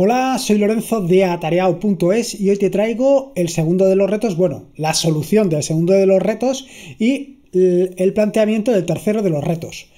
Hola, soy Lorenzo de atareado.es y hoy te traigo el segundo de los retos, bueno, la solución del segundo de los retos y el planteamiento del tercero de los retos.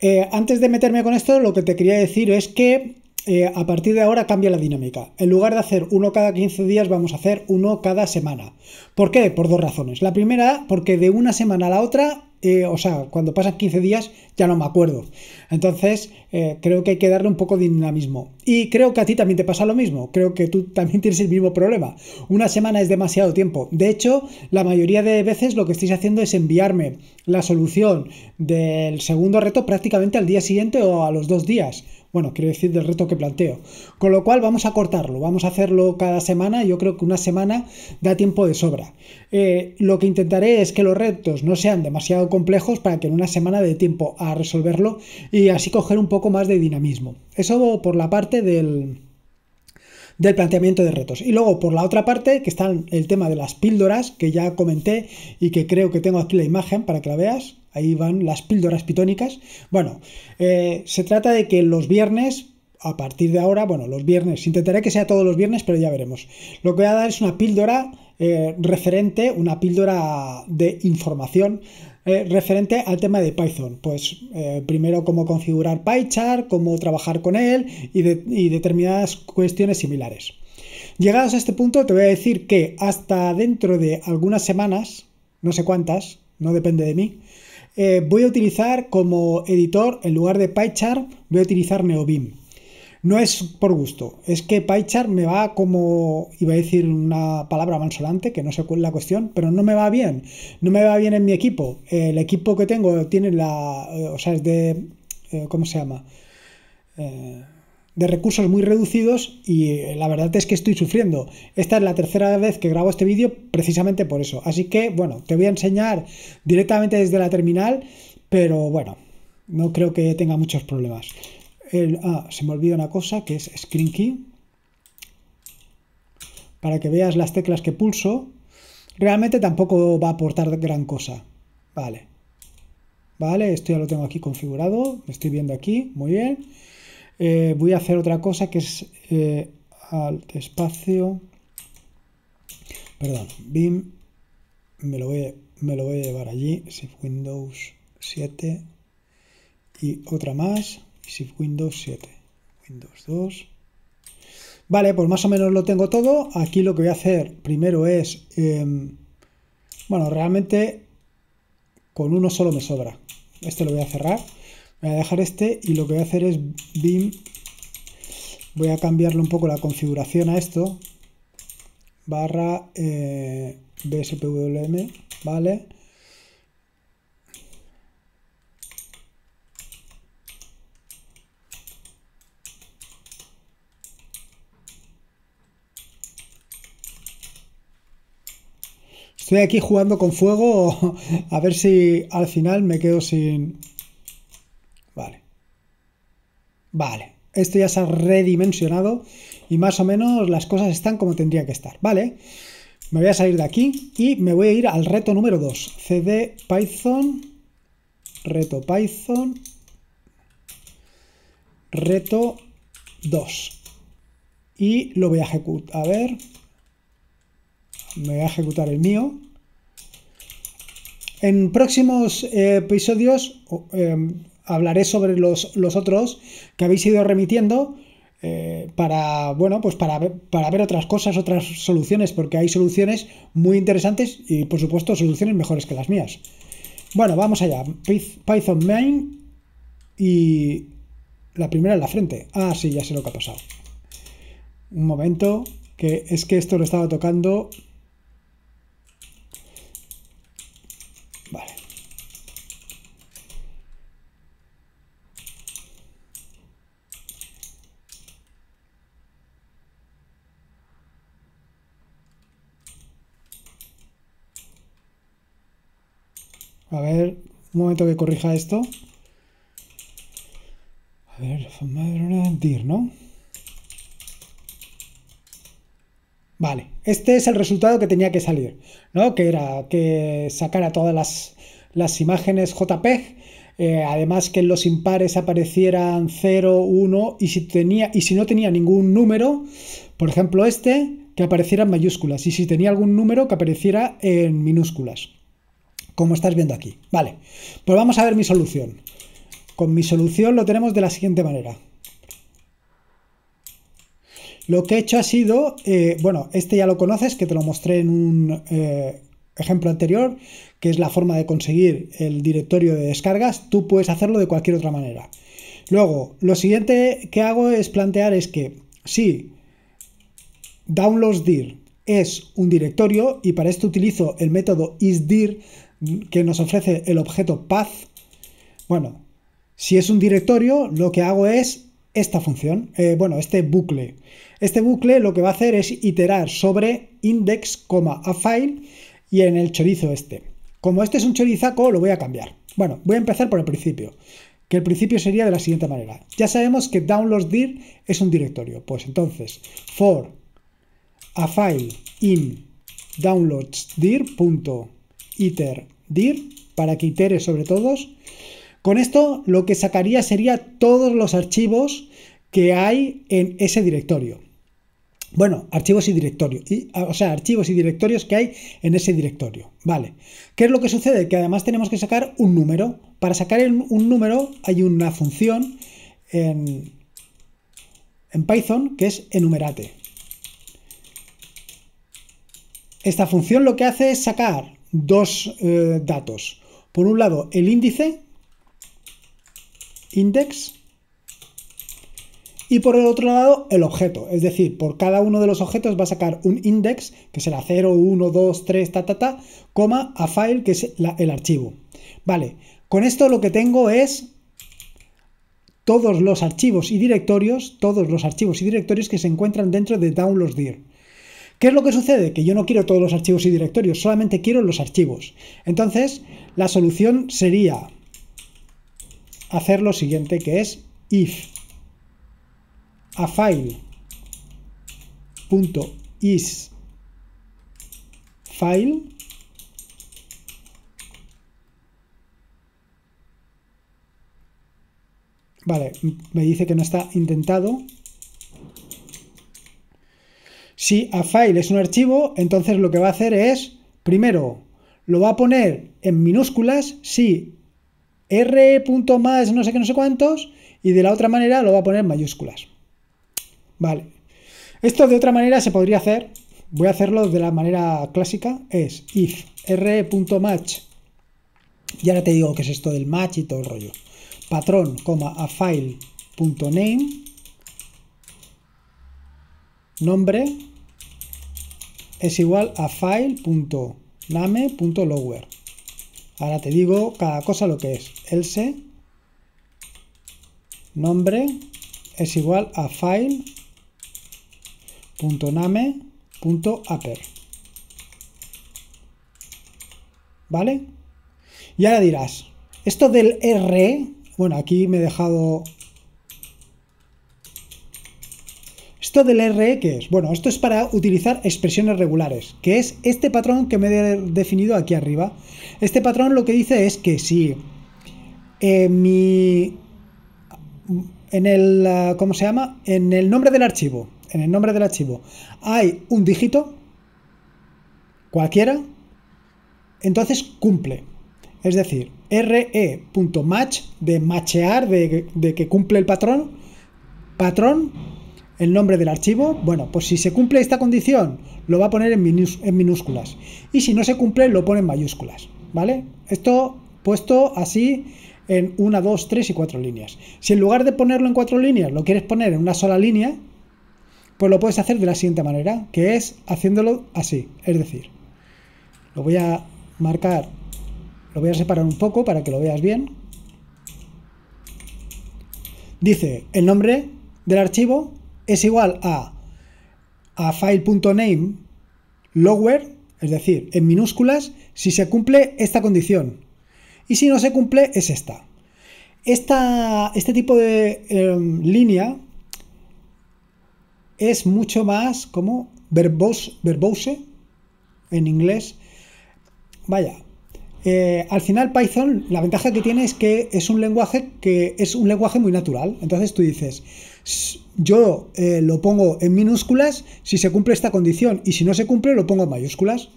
Eh, antes de meterme con esto, lo que te quería decir es que eh, a partir de ahora cambia la dinámica. En lugar de hacer uno cada 15 días, vamos a hacer uno cada semana. ¿Por qué? Por dos razones. La primera, porque de una semana a la otra, eh, o sea, cuando pasan 15 días, ya no me acuerdo. Entonces, eh, creo que hay que darle un poco de dinamismo. Y creo que a ti también te pasa lo mismo. Creo que tú también tienes el mismo problema. Una semana es demasiado tiempo. De hecho, la mayoría de veces lo que estáis haciendo es enviarme la solución del segundo reto prácticamente al día siguiente o a los dos días bueno, quiero decir del reto que planteo. Con lo cual vamos a cortarlo, vamos a hacerlo cada semana. Yo creo que una semana da tiempo de sobra. Eh, lo que intentaré es que los retos no sean demasiado complejos para que en una semana dé tiempo a resolverlo y así coger un poco más de dinamismo. Eso por la parte del, del planteamiento de retos. Y luego, por la otra parte, que está el tema de las píldoras, que ya comenté y que creo que tengo aquí la imagen para que la veas. Ahí van las píldoras pitónicas. Bueno, eh, se trata de que los viernes, a partir de ahora, bueno, los viernes, intentaré que sea todos los viernes, pero ya veremos. Lo que voy a dar es una píldora eh, referente, una píldora de información eh, referente al tema de Python. Pues primero cómo configurar PyChar, cómo trabajar con él y, determinadas cuestiones similares. Llegados a este punto te voy a decir que hasta dentro de algunas semanas, no sé cuántas, no depende de mí, eh, voy a utilizar como editor, en lugar de PyCharm, voy a utilizar NeoBeam. No es por gusto, es que PyCharm me va como, iba a decir una palabra mansolante, que no sé cuál es la cuestión, pero no me va bien. No me va bien en mi equipo. El equipo que tengo tiene la, eh, o sea, es de, eh, ¿cómo se llama? de recursos muy reducidos y eh, la verdad es que estoy sufriendo. Esta es la tercera vez que grabo este vídeo precisamente por eso. Así que bueno, te voy a enseñar directamente desde la terminal, pero bueno, no creo que tenga muchos problemas. ah, se me olvida una cosa que es Screen Key. Para que veas las teclas que pulso, realmente tampoco va a aportar gran cosa. Vale. Vale, esto ya lo tengo aquí configurado, me estoy viendo aquí, muy bien. Eh, voy a hacer otra cosa que es eh, al espacio, perdón, BIM, me lo, voy, a llevar allí, si Windows 7 y otra más, si Windows 7, Windows 2. Vale, pues más o menos lo tengo todo. Aquí lo que voy a hacer primero es, em, bueno, realmente con uno solo me sobra. Este lo voy a cerrar voy a dejar este y lo que voy a hacer es BIM voy a cambiarle un poco la configuración a esto barra eh, bspwm vale Estoy aquí jugando con fuego a ver si al final me quedo sin, Vale, esto ya se ha redimensionado y más o menos las cosas están como tendrían que estar. Vale, me voy a salir de aquí y me voy a ir al reto número 2. CD Python, reto Python, reto 2. Y lo voy a ejecutar. A ver, me voy a ejecutar el mío. En próximos eh, episodios, em, hablaré sobre los, los otros que habéis ido remitiendo. Eh, para bueno pues para, para ver otras cosas otras soluciones porque hay soluciones muy interesantes y por supuesto soluciones mejores que las mías bueno vamos allá python main y la primera en la frente ah sí ya sé lo que ha pasado un momento que es que esto lo estaba tocando A ver, un momento que corrija esto. A ver, una mentir, ¿no? Vale, este es el resultado que tenía que salir, ¿no? Que era que sacara todas las, imágenes JPEG, eh, además que en los impares aparecieran 0, 1 y si, tenía, y si no tenía ningún número, por ejemplo este, que apareciera en mayúsculas y si tenía algún número que apareciera en minúsculas como estás viendo aquí. Vale, pues vamos a ver mi solución. Con mi solución lo tenemos de la siguiente manera. Lo que he hecho ha sido, eh, bueno, este ya lo conoces, que te lo mostré en un eh, ejemplo anterior, que es la forma de conseguir el directorio de descargas. Tú puedes hacerlo de cualquier otra manera. Luego, lo siguiente que hago es plantear es que si dir es un directorio y para esto utilizo el método isdir que nos ofrece el objeto path. Bueno, si es un directorio, lo que hago es esta función, eh, bueno, este bucle. Este bucle lo que va a hacer es iterar sobre index, a file y en el chorizo este. Como este es un chorizaco, lo voy a cambiar. Bueno, voy a empezar por el principio, que el principio sería de la siguiente manera. Ya sabemos que dir es un directorio, pues entonces for a file in downloadsdir.com iter dir para que itere sobre todos. Con esto lo que sacaría sería todos los archivos que hay en ese directorio. Bueno, archivos y directorios, o sea, archivos y directorios que hay en ese directorio. Vale. ¿Qué es lo que sucede? Que además tenemos que sacar un número. Para sacar un número hay una función en, en Python que es enumerate. Esta función lo que hace es sacar dos eh, datos. Por un lado, el índice, index, y por el otro lado, el objeto. Es decir, por cada uno de los objetos va a sacar un index, que será 0, 1, 2, 3, ta, ta, ta, coma, a file, que es el archivo. Vale, con esto lo que tengo es todos los archivos y directorios, todos los archivos y directorios que se encuentran dentro de downloadsdir. ¿Qué es lo que sucede? Que yo no quiero todos los archivos y directorios, solamente quiero los archivos. Entonces, la solución sería hacer lo siguiente, que es if a file is file vale, me dice que no está intentado si a file es un archivo, entonces lo que va a hacer es, primero, lo va a poner en minúsculas si r no sé qué, no sé cuántos, y de la otra manera lo va a poner mayúsculas. Vale. Esto de otra manera se podría hacer, voy a hacerlo de la manera clásica, es if r.match, y ahora te digo que es esto del match y todo el rollo, patrón, coma, a file.name, nombre, es igual a file.name.lower. Ahora te digo cada cosa lo que es. Else nombre es igual a file.name.upper. ¿Vale? Y ahora dirás, esto del R, bueno, aquí me he dejado Esto del RE, ¿qué es? Bueno, esto es para utilizar expresiones regulares, que es este patrón que me he definido aquí arriba. Este patrón lo que dice es que si eh, mi... En el... Ah, ¿Cómo se llama? En el nombre del archivo. En el nombre del archivo. Hay un dígito. Cualquiera. Entonces cumple. Es decir, re.match de machear, de, de que cumple el patrón. Patrón el nombre del archivo, bueno, pues si se cumple esta condición, lo va a poner en, en minúsculas. Y si no se cumple, lo pone en mayúsculas, ¿vale? Esto puesto así en una, dos, tres y cuatro líneas. Si en lugar de ponerlo en cuatro líneas, lo quieres poner en una sola línea, pues lo puedes hacer de la siguiente manera, que es haciéndolo así. Es decir, lo voy a marcar, lo voy a separar un poco para que lo veas bien. Dice el nombre del archivo, es igual a, a file.name lower, es decir, en minúsculas, si se cumple esta condición. Y si no se cumple, es esta. este tipo de em, línea es mucho más como verbose, verbose en inglés. Vaya, eh, al final Python, la ventaja que tiene es que es un lenguaje que es un lenguaje muy natural. Entonces tú dices, yo eh, lo pongo en minúsculas si se cumple esta condición y si no se cumple lo pongo en mayúsculas.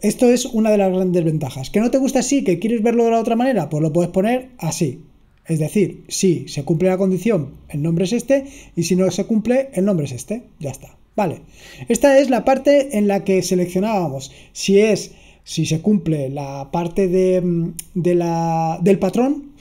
Esto es una de las grandes ventajas. ¿Que no te gusta así? ¿Que quieres verlo de la otra manera? Pues lo puedes poner así. Es decir, si se cumple la condición, el nombre es este, y si no se cumple, el nombre es este. Ya está. Vale. Esta es la parte en la que seleccionábamos si es si se cumple la parte de, mm, de la, del patrón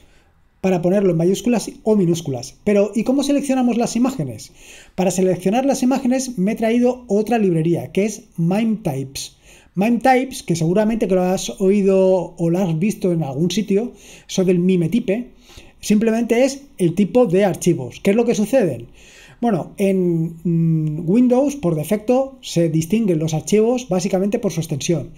para ponerlo en mayúsculas o minúsculas. Pero, ¿y cómo seleccionamos las imágenes? Para seleccionar las imágenes me he traído otra librería, que es Mime Types. Mime Types, que seguramente que lo has oído o lo has visto en algún sitio, sobre el type. simplemente es el tipo de archivos. ¿Qué es lo que sucede? Bueno, en mm, Windows por defecto se distinguen los archivos básicamente por su extensión.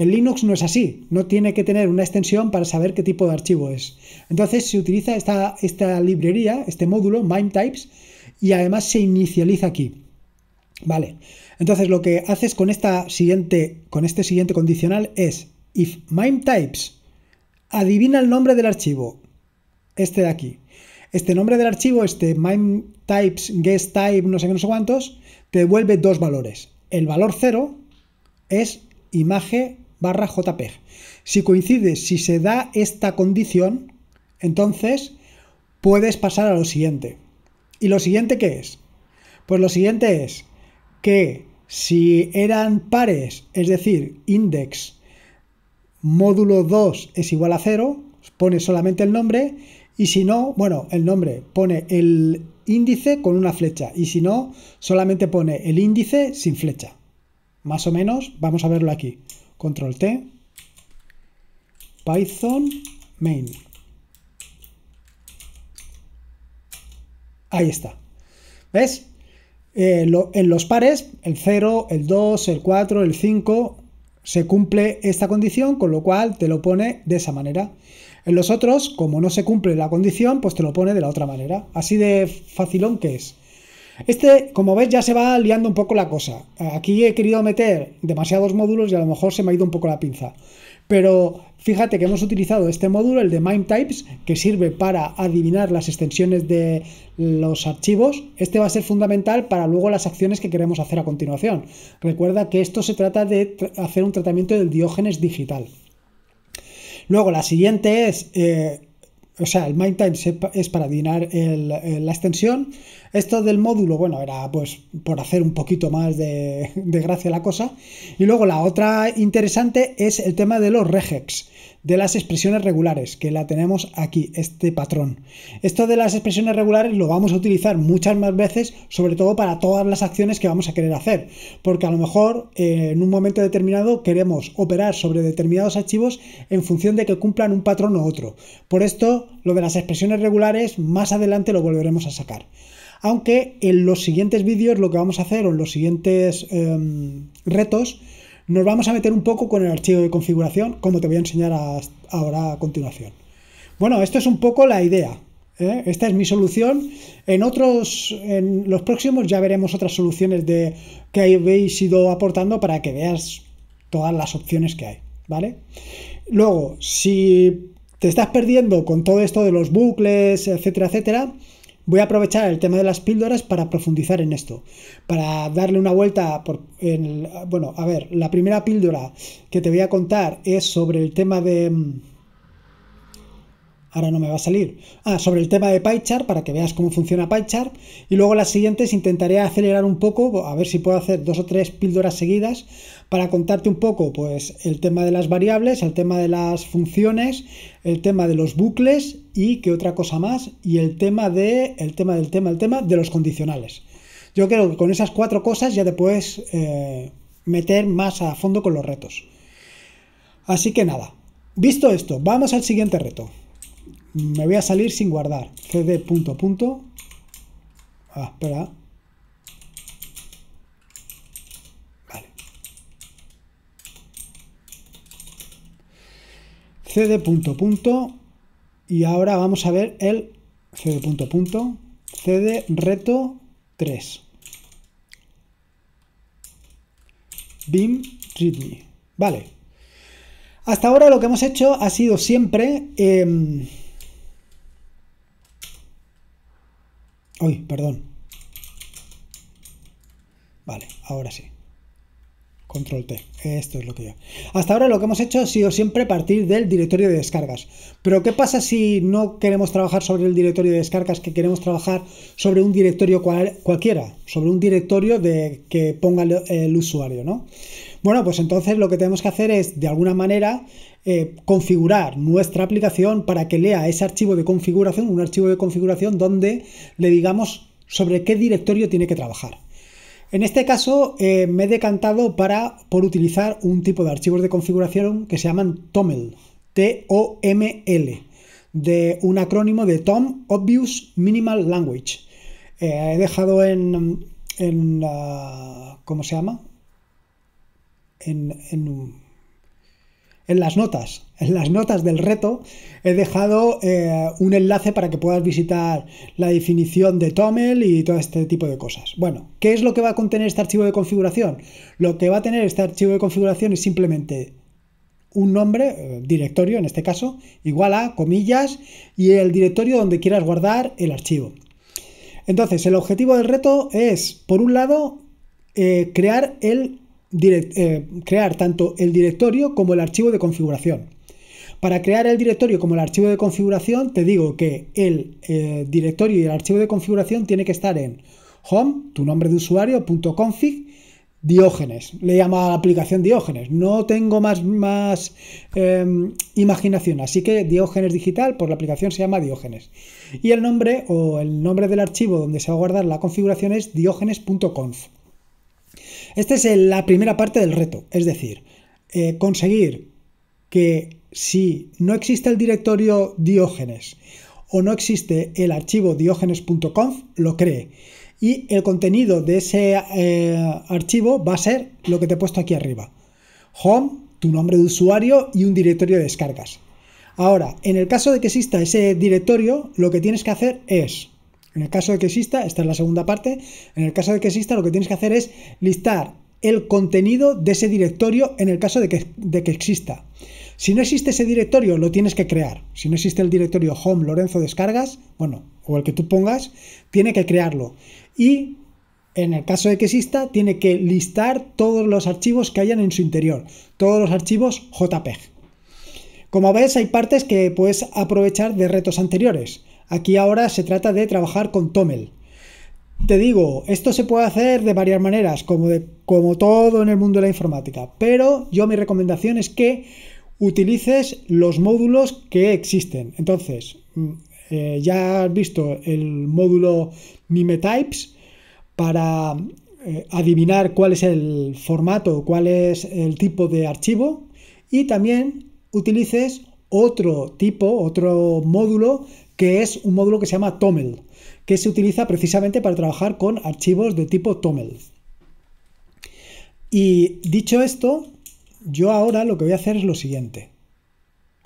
El Linux no es así, no tiene que tener una extensión para saber qué tipo de archivo es. Entonces se utiliza esta, esta librería, este módulo, MIME-Types, y además se inicializa aquí. Vale, entonces lo que haces con, esta siguiente, con este siguiente condicional es if MIME-Types adivina el nombre del archivo, este de aquí. Este nombre del archivo, este MIME types, guest type, no sé qué, no sé cuántos, te devuelve dos valores. El valor 0 es imagen barra JPEG. Si coincide, si se da esta condición, entonces puedes pasar a lo siguiente. ¿Y lo siguiente qué es? Pues lo siguiente es que si eran pares, es decir, index módulo 2 es igual a 0, pone solamente el nombre, y si no, bueno, el nombre pone el índice con una flecha, y si no, solamente pone el índice sin flecha. Más o menos, vamos a verlo aquí control T, Python main. Ahí está. ¿Ves? Eh, en los pares, el 0, el 2, el 4, el 5, se cumple esta condición, con lo cual te lo pone de esa manera. En los otros, como no se cumple la condición, pues te lo pone de la otra manera. Así de facilón que es. Este, como ves, ya se va liando un poco la cosa. Aquí he querido meter demasiados módulos y a lo mejor se me ha ido un poco la pinza. Pero fíjate que hemos utilizado este módulo, el de MIME Types, que sirve para adivinar las extensiones de los archivos. Este va a ser fundamental para luego las acciones que queremos hacer a continuación. Recuerda que esto se trata de hacer un tratamiento del diógenes digital. Luego, la siguiente es... Eh, o sea, el MindTime es para dinar la extensión. Esto del módulo, bueno, era pues por hacer un poquito más de, de gracia la cosa. Y luego la otra interesante es el tema de los regex de las expresiones regulares, que la tenemos aquí, este patrón. Esto de las expresiones regulares lo vamos a utilizar muchas más veces, sobre todo para todas las acciones que vamos a querer hacer, porque a lo mejor eh, en un momento determinado queremos operar sobre determinados archivos en función de que cumplan un patrón o otro. Por esto, lo de las expresiones regulares más adelante lo volveremos a sacar aunque en los siguientes vídeos lo que vamos a hacer o en los siguientes em, retos nos vamos a meter un poco con el archivo de configuración, como te voy a enseñar ahora a continuación. Bueno, esto es un poco la idea. ¿eh? Esta es mi solución. En otros, en los próximos ya veremos otras soluciones de que habéis ido aportando para que veas todas las opciones que hay, ¿vale? Luego, si te estás perdiendo con todo esto de los bucles, etcétera, etcétera, voy a aprovechar el tema de las píldoras para profundizar en esto, para darle una vuelta por bueno, a ver, la primera píldora que te voy a contar es sobre el tema de mm, ahora no me va a salir. Ah, sobre el tema de PyChart, para que veas cómo funciona PyChart. Y luego las siguientes intentaré acelerar un poco, a ver si puedo hacer dos o tres píldoras seguidas para contarte un poco pues, el tema de las variables, el tema de las funciones, el tema de los bucles y qué otra cosa más, y el tema, de, el tema del tema, el tema de los condicionales. Yo creo que con esas cuatro cosas ya te puedes eh, meter más a fondo con los retos. Así que nada, visto esto, vamos al siguiente reto me voy a salir sin guardar. cd punto punto. Ah, espera. Vale. cd punto punto. Y ahora vamos a ver el cd punto punto. cd reto 3. BIM readme. Vale. Hasta ahora lo que hemos hecho ha sido siempre... Em, Uy, perdón. Vale, ahora sí. Control T. Esto es lo que yo. Hasta ahora lo que hemos hecho ha sido siempre partir del directorio de descargas. Pero ¿qué pasa si no queremos trabajar sobre el directorio de descargas, que queremos trabajar sobre un directorio cualquiera? Sobre un directorio de, que ponga el, el usuario, ¿no? Bueno, pues entonces lo que tenemos que hacer es, de alguna manera, eh, configurar nuestra aplicación para que lea ese archivo de configuración, un archivo de configuración donde le digamos sobre qué directorio tiene que trabajar. En este caso eh, me he decantado para, por utilizar un tipo de archivos de configuración que se llaman TOML, T-O-M-L, de un acrónimo de Tom Obvious Minimal Language. Eh, he dejado en, en la ¿cómo se llama? En, en, en las notas. En las notas del reto he dejado eh, un enlace para que puedas visitar la definición de Tomel y todo este tipo de cosas. Bueno, ¿qué es lo que va a contener este archivo de configuración? Lo que va a tener este archivo de configuración es simplemente un nombre, eh, directorio en este caso, igual a comillas y el directorio donde quieras guardar el archivo. Entonces, el objetivo del reto es, por un lado, eh, crear el eh, crear tanto el directorio como el archivo de configuración. Para crear el directorio como el archivo de configuración, te digo que el eh, directorio y el archivo de configuración tiene que estar en home, tu nombre de usuario, punto config, Diógenes, le llama a la aplicación Diógenes. No tengo más, más em, imaginación, así que Diógenes Digital, por la aplicación se llama Diógenes. Y el nombre o el nombre del archivo donde se va a guardar la configuración es diógenes.conf. Esta es la primera parte del reto, es decir, eh, conseguir que si no existe el directorio Diógenes o no existe el archivo diógenes.conf, lo cree. Y el contenido de ese eh, archivo va a ser lo que te he puesto aquí arriba. Home, tu nombre de usuario y un directorio de descargas. Ahora, en el caso de que exista ese directorio, lo que tienes que hacer es en el caso de que exista, esta es la segunda parte, en el caso de que exista lo que tienes que hacer es listar el contenido de ese directorio en el caso de que, de que exista. Si no existe ese directorio, lo tienes que crear. Si no existe el directorio home Lorenzo descargas, bueno, o el que tú pongas, tiene que crearlo. Y en el caso de que exista, tiene que listar todos los archivos que hayan en su interior, todos los archivos JPEG. Como ves, hay partes que puedes aprovechar de retos anteriores. Aquí ahora se trata de trabajar con Tomel. Te digo, esto se puede hacer de varias maneras, como, de, como todo en el mundo de la informática, pero yo mi recomendación es que utilices los módulos que existen. Entonces, mm, eh, ya has visto el módulo MimeTypes para eh, adivinar cuál es el formato, cuál es el tipo de archivo y también utilices otro tipo, otro módulo que es un módulo que se llama TOML, que se utiliza precisamente para trabajar con archivos de tipo TOML. Y dicho esto, yo ahora lo que voy a hacer es lo siguiente.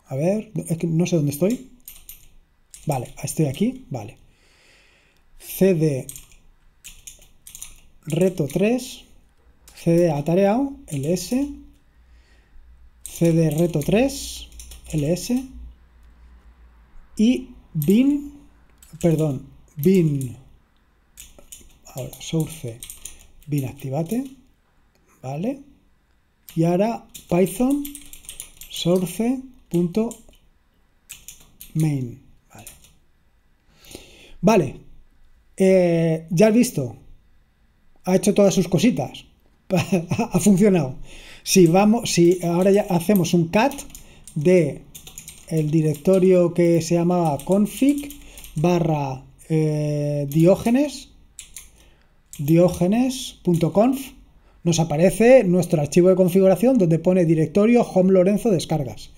A ver, no sé dónde estoy. Vale, estoy aquí, vale. CD reto 3, CD atareado, LS, CD reto 3, LS, y bin, perdón, bin, ahora, source, bin activate, ¿vale? Y ahora python source main, ¿vale? Vale, eh, ya has visto, ha hecho todas sus cositas, ha funcionado. Si vamos, si ahora ya hacemos un cat de el directorio que se llamaba config barra eh, diógenes diógenes.conf nos aparece nuestro archivo de configuración donde pone directorio home lorenzo descargas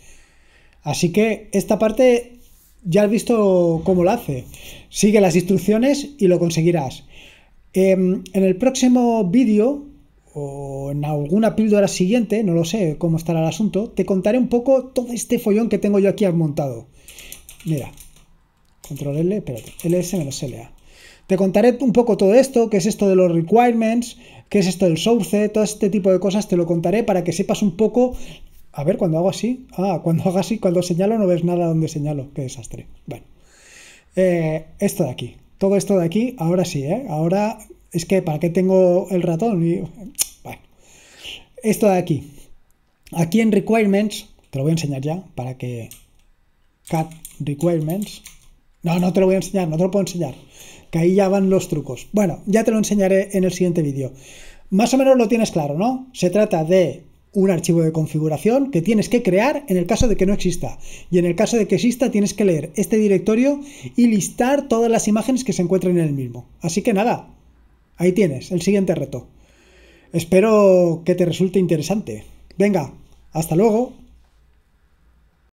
así que esta parte ya has visto cómo lo hace sigue las instrucciones y lo conseguirás em, en el próximo vídeo o en alguna píldora siguiente, no lo sé cómo estará el asunto, te contaré un poco todo este follón que tengo yo aquí montado. Mira, control L, espérate, ls-la. Te contaré un poco todo esto, qué es esto de los requirements, qué es esto del source, todo este tipo de cosas te lo contaré para que sepas un poco... A ver, cuando hago así... Ah, cuando hago así, cuando señalo no ves nada donde señalo. Qué desastre. Bueno. Eh, esto de aquí. Todo esto de aquí, ahora sí, ¿eh? Ahora es que ¿para qué tengo el ratón? bueno, esto de aquí. Aquí en requirements, te lo voy a enseñar ya para que cat requirements. No, no te lo voy a enseñar, no te lo puedo enseñar. Que ahí ya van los trucos. Bueno, ya te lo enseñaré en el siguiente vídeo. Más o menos lo tienes claro, ¿no? Se trata de un archivo de configuración que tienes que crear en el caso de que no exista. Y en el caso de que exista, tienes que leer este directorio y listar todas las imágenes que se encuentren en el mismo. Así que nada, Ahí tienes, el siguiente reto. Espero que te resulte interesante. Venga, hasta luego.